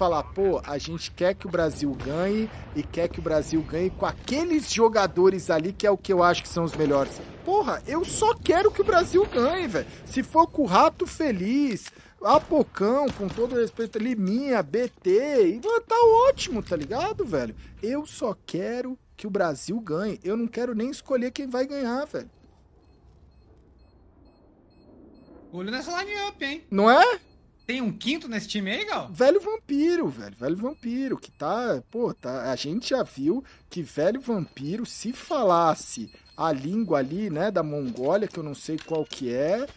falar, pô, a gente quer que o Brasil ganhe e quer que o Brasil ganhe com aqueles jogadores ali que é o que eu acho que são os melhores. Porra, eu só quero que o Brasil ganhe, velho. Se for com o Rato Feliz, Apocão, com todo respeito, Liminha, BT, e tá ótimo, tá ligado, velho? Eu só quero que o Brasil ganhe. Eu não quero nem escolher quem vai ganhar, velho. Olho nessa line-up, hein? Não é? Tem um quinto nesse time aí, Gal? Velho Vampiro, velho. Velho Vampiro, que tá. Pô, tá, a gente já viu que Velho Vampiro, se falasse a língua ali, né, da Mongólia, que eu não sei qual que é,